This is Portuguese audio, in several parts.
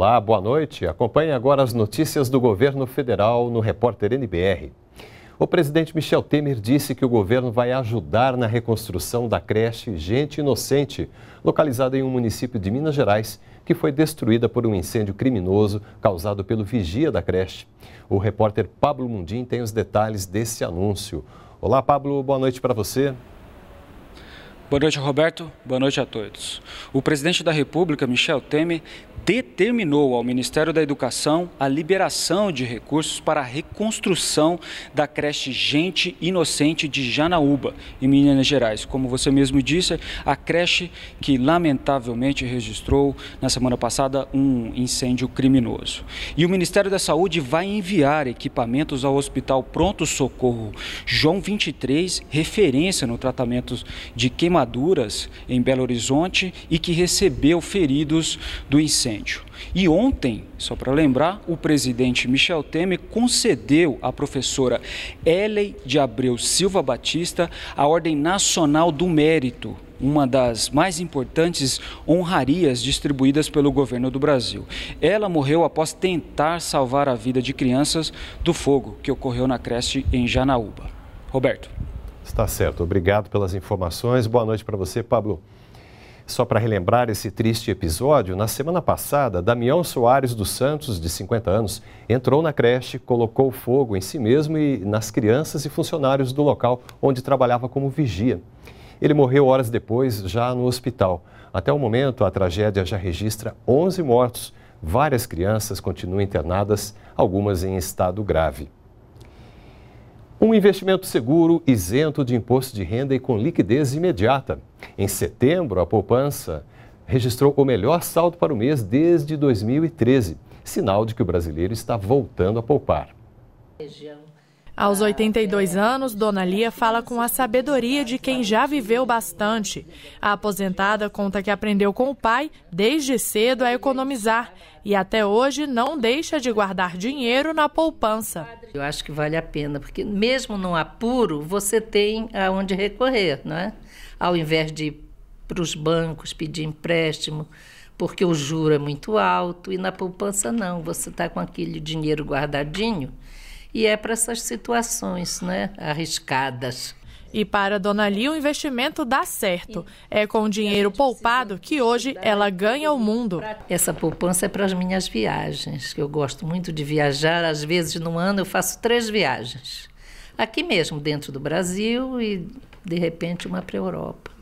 Olá, boa noite. Acompanhe agora as notícias do governo federal no Repórter NBR. O presidente Michel Temer disse que o governo vai ajudar na reconstrução da creche Gente Inocente, localizada em um município de Minas Gerais, que foi destruída por um incêndio criminoso causado pelo vigia da creche. O repórter Pablo Mundim tem os detalhes desse anúncio. Olá, Pablo, boa noite para você. Boa noite, Roberto. Boa noite a todos. O presidente da República, Michel Temer, determinou ao Ministério da Educação a liberação de recursos para a reconstrução da creche Gente Inocente de Janaúba, em Minas Gerais. Como você mesmo disse, a creche que lamentavelmente registrou na semana passada um incêndio criminoso. E o Ministério da Saúde vai enviar equipamentos ao Hospital Pronto Socorro João 23, referência no tratamento de queimaduras queimaduras em Belo Horizonte e que recebeu feridos do incêndio. E ontem, só para lembrar, o presidente Michel Temer concedeu à professora Ellen de Abreu Silva Batista a Ordem Nacional do Mérito uma das mais importantes honrarias distribuídas pelo governo do Brasil. Ela morreu após tentar salvar a vida de crianças do fogo que ocorreu na creche em Janaúba. Roberto. Está certo. Obrigado pelas informações. Boa noite para você, Pablo. Só para relembrar esse triste episódio, na semana passada, Damião Soares dos Santos, de 50 anos, entrou na creche, colocou fogo em si mesmo e nas crianças e funcionários do local onde trabalhava como vigia. Ele morreu horas depois, já no hospital. Até o momento, a tragédia já registra 11 mortos. Várias crianças continuam internadas, algumas em estado grave. Um investimento seguro, isento de imposto de renda e com liquidez imediata. Em setembro, a poupança registrou o melhor saldo para o mês desde 2013, sinal de que o brasileiro está voltando a poupar. Aos 82 anos, Dona Lia fala com a sabedoria de quem já viveu bastante. A aposentada conta que aprendeu com o pai desde cedo a economizar e até hoje não deixa de guardar dinheiro na poupança. Eu acho que vale a pena, porque mesmo no apuro, você tem aonde recorrer, não é? Ao invés de ir para os bancos pedir empréstimo, porque o juro é muito alto e na poupança não, você está com aquele dinheiro guardadinho e é para essas situações né, arriscadas. E para Dona Li, o investimento dá certo. É com o dinheiro poupado que hoje ela ganha o mundo. Essa poupança é para as minhas viagens, que eu gosto muito de viajar. Às vezes, no ano, eu faço três viagens. Aqui mesmo, dentro do Brasil e, de repente, uma para a Europa.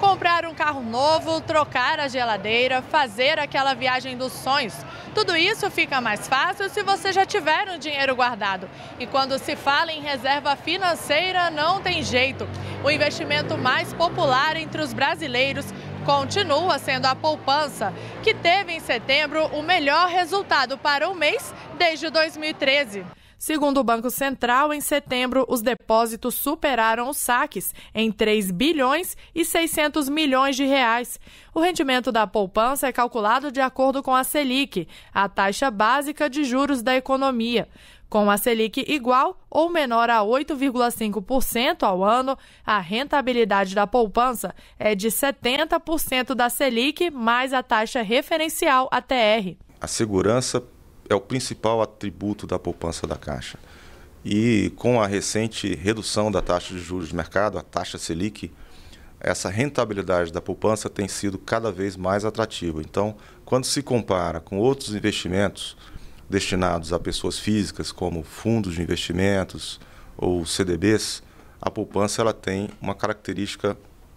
Comprar um carro novo, trocar a geladeira, fazer aquela viagem dos sonhos. Tudo isso fica mais fácil se você já tiver um dinheiro guardado. E quando se fala em reserva financeira, não tem jeito. O investimento mais popular entre os brasileiros continua sendo a poupança, que teve em setembro o melhor resultado para o mês desde 2013. Segundo o Banco Central, em setembro, os depósitos superaram os saques em 3 bilhões e 600 milhões de reais. O rendimento da poupança é calculado de acordo com a Selic, a taxa básica de juros da economia. Com a Selic igual ou menor a 8,5% ao ano, a rentabilidade da poupança é de 70% da Selic mais a taxa referencial ATR. A segurança é o principal atributo da poupança da Caixa. E com a recente redução da taxa de juros de mercado, a taxa Selic, essa rentabilidade da poupança tem sido cada vez mais atrativa. Então, quando se compara com outros investimentos destinados a pessoas físicas, como fundos de investimentos ou CDBs, a poupança ela tem uma característica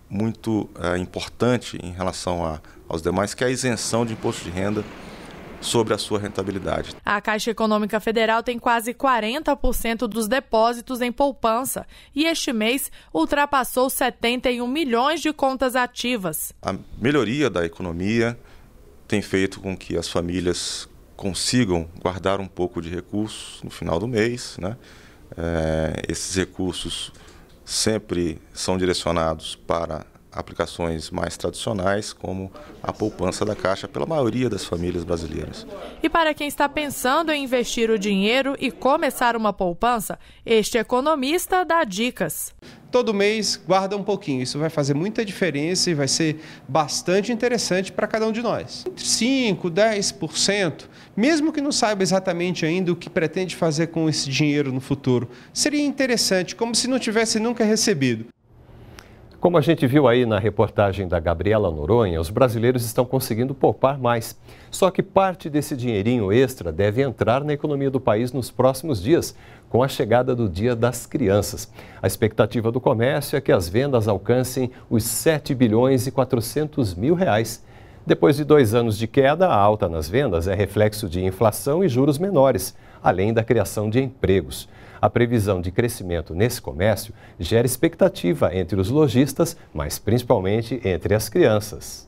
muito é, importante em relação a, aos demais, que é a isenção de imposto de renda sobre a sua rentabilidade. A Caixa Econômica Federal tem quase 40% dos depósitos em poupança e este mês ultrapassou 71 milhões de contas ativas. A melhoria da economia tem feito com que as famílias consigam guardar um pouco de recursos no final do mês. Né? É, esses recursos sempre são direcionados para aplicações mais tradicionais, como a poupança da Caixa, pela maioria das famílias brasileiras. E para quem está pensando em investir o dinheiro e começar uma poupança, este economista dá dicas. Todo mês guarda um pouquinho, isso vai fazer muita diferença e vai ser bastante interessante para cada um de nós. Entre 5, 10%, mesmo que não saiba exatamente ainda o que pretende fazer com esse dinheiro no futuro, seria interessante, como se não tivesse nunca recebido. Como a gente viu aí na reportagem da Gabriela Noronha, os brasileiros estão conseguindo poupar mais. Só que parte desse dinheirinho extra deve entrar na economia do país nos próximos dias, com a chegada do Dia das Crianças. A expectativa do comércio é que as vendas alcancem os 7 bilhões e 400 mil reais. Depois de dois anos de queda, a alta nas vendas é reflexo de inflação e juros menores além da criação de empregos. A previsão de crescimento nesse comércio gera expectativa entre os lojistas, mas principalmente entre as crianças.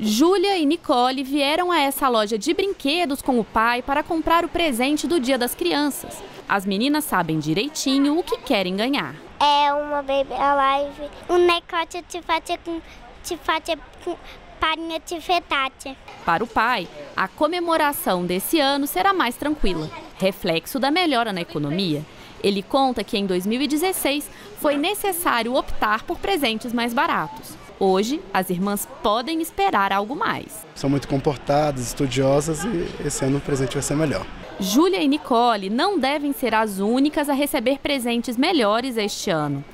Júlia e Nicole vieram a essa loja de brinquedos com o pai para comprar o presente do Dia das Crianças. As meninas sabem direitinho o que querem ganhar. É uma Baby Alive, um necote de faz, com, de com, Parinha Tifetate. Para o pai, a comemoração desse ano será mais tranquila, reflexo da melhora na economia. Ele conta que em 2016 foi necessário optar por presentes mais baratos. Hoje, as irmãs podem esperar algo mais. São muito comportadas, estudiosas e esse ano o presente vai ser melhor. Júlia e Nicole não devem ser as únicas a receber presentes melhores este ano.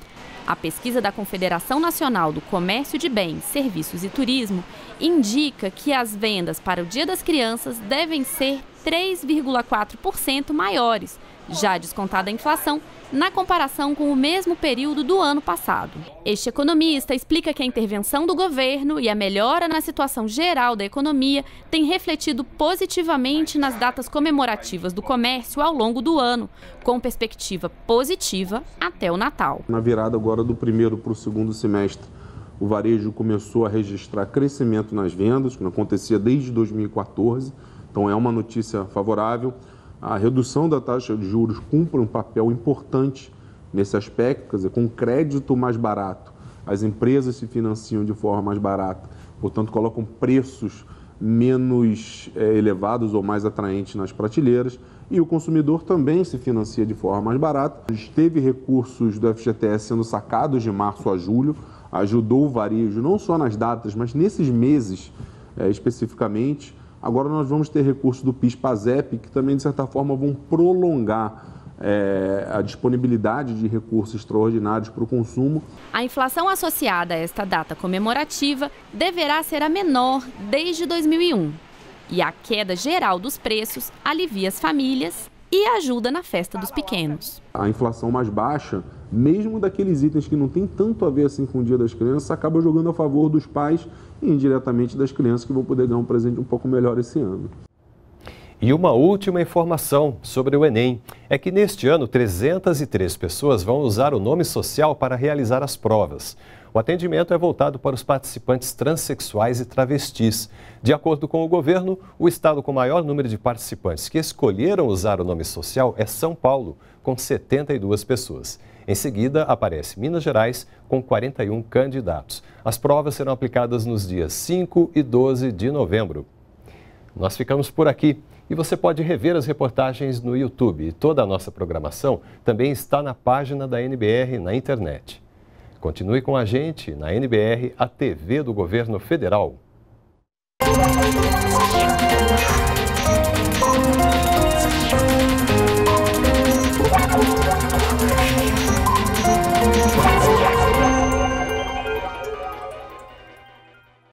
A pesquisa da Confederação Nacional do Comércio de Bens, Serviços e Turismo indica que as vendas para o Dia das Crianças devem ser 3,4% maiores já descontada a inflação, na comparação com o mesmo período do ano passado. Este economista explica que a intervenção do governo e a melhora na situação geral da economia tem refletido positivamente nas datas comemorativas do comércio ao longo do ano, com perspectiva positiva até o Natal. Na virada agora do primeiro para o segundo semestre, o varejo começou a registrar crescimento nas vendas, que não acontecia desde 2014, então é uma notícia favorável a redução da taxa de juros cumpre um papel importante nesse aspecto, quer dizer, com crédito mais barato, as empresas se financiam de forma mais barata, portanto, colocam preços menos é, elevados ou mais atraentes nas prateleiras e o consumidor também se financia de forma mais barata. Teve recursos do FGTS sendo sacados de março a julho, ajudou o varejo não só nas datas, mas nesses meses é, especificamente. Agora nós vamos ter recursos do PIS-PASEP, que também, de certa forma, vão prolongar é, a disponibilidade de recursos extraordinários para o consumo. A inflação associada a esta data comemorativa deverá ser a menor desde 2001. E a queda geral dos preços alivia as famílias e ajuda na festa dos pequenos. A inflação mais baixa, mesmo daqueles itens que não tem tanto a ver assim com o Dia das Crianças, acaba jogando a favor dos pais e indiretamente das crianças que vão poder ganhar um presente um pouco melhor esse ano. E uma última informação sobre o Enem é que neste ano 303 pessoas vão usar o nome social para realizar as provas. O atendimento é voltado para os participantes transexuais e travestis. De acordo com o governo, o estado com maior número de participantes que escolheram usar o nome social é São Paulo, com 72 pessoas. Em seguida, aparece Minas Gerais, com 41 candidatos. As provas serão aplicadas nos dias 5 e 12 de novembro. Nós ficamos por aqui e você pode rever as reportagens no YouTube. toda a nossa programação também está na página da NBR na internet. Continue com a gente na NBR, a TV do Governo Federal.